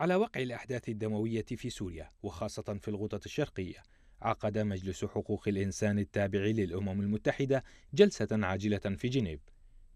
على وقع الأحداث الدموية في سوريا وخاصة في الغوطة الشرقية عقد مجلس حقوق الإنسان التابع للأمم المتحدة جلسة عاجلة في جنيف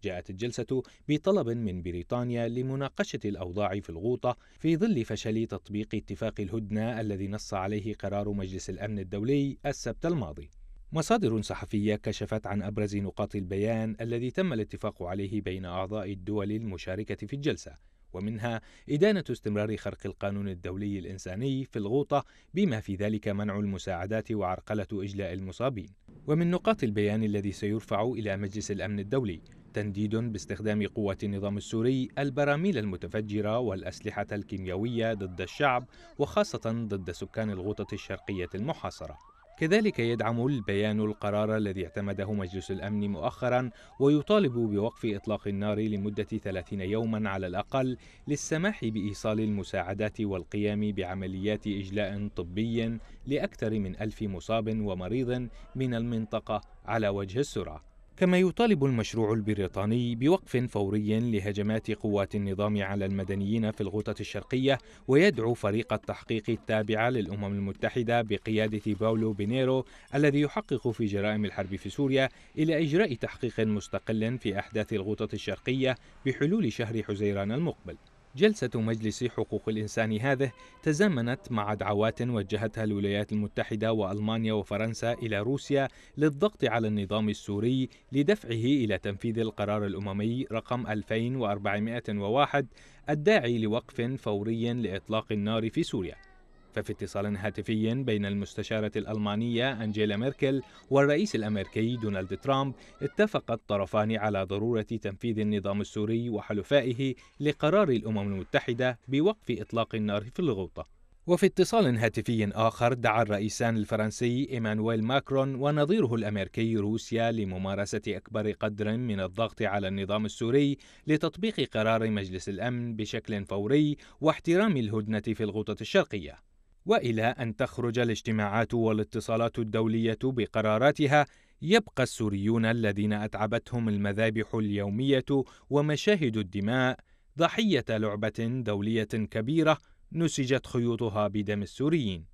جاءت الجلسة بطلب من بريطانيا لمناقشة الأوضاع في الغوطة في ظل فشل تطبيق اتفاق الهدنة الذي نص عليه قرار مجلس الأمن الدولي السبت الماضي. مصادر صحفية كشفت عن أبرز نقاط البيان الذي تم الاتفاق عليه بين أعضاء الدول المشاركة في الجلسة، ومنها إدانة استمرار خرق القانون الدولي الإنساني في الغوطة بما في ذلك منع المساعدات وعرقلة إجلاء المصابين ومن نقاط البيان الذي سيرفع إلى مجلس الأمن الدولي تنديد باستخدام قوة النظام السوري البراميل المتفجرة والأسلحة الكيميائية ضد الشعب وخاصة ضد سكان الغوطة الشرقية المحاصرة كذلك يدعم البيان القرار الذي اعتمده مجلس الأمن مؤخرا ويطالب بوقف إطلاق النار لمدة 30 يوما على الأقل للسماح بإيصال المساعدات والقيام بعمليات إجلاء طبي لأكثر من ألف مصاب ومريض من المنطقة على وجه السرعة كما يطالب المشروع البريطاني بوقف فوري لهجمات قوات النظام على المدنيين في الغوطة الشرقية ويدعو فريق التحقيق التابع للأمم المتحدة بقيادة باولو بينيرو الذي يحقق في جرائم الحرب في سوريا إلى إجراء تحقيق مستقل في أحداث الغوطة الشرقية بحلول شهر حزيران المقبل جلسة مجلس حقوق الإنسان هذه تزامنت مع دعوات وجهتها الولايات المتحدة وألمانيا وفرنسا إلى روسيا للضغط على النظام السوري لدفعه إلى تنفيذ القرار الأممي رقم 2401 الداعي لوقف فوري لإطلاق النار في سوريا ففي اتصال هاتفي بين المستشارة الألمانية أنجيلا ميركل والرئيس الأمريكي دونالد ترامب اتفق الطرفان على ضرورة تنفيذ النظام السوري وحلفائه لقرار الأمم المتحدة بوقف إطلاق النار في الغوطة وفي اتصال هاتفي آخر دعا الرئيسان الفرنسي إيمانويل ماكرون ونظيره الأمريكي روسيا لممارسة أكبر قدر من الضغط على النظام السوري لتطبيق قرار مجلس الأمن بشكل فوري واحترام الهدنة في الغوطة الشرقية والى ان تخرج الاجتماعات والاتصالات الدوليه بقراراتها يبقى السوريون الذين اتعبتهم المذابح اليوميه ومشاهد الدماء ضحيه لعبه دوليه كبيره نسجت خيوطها بدم السوريين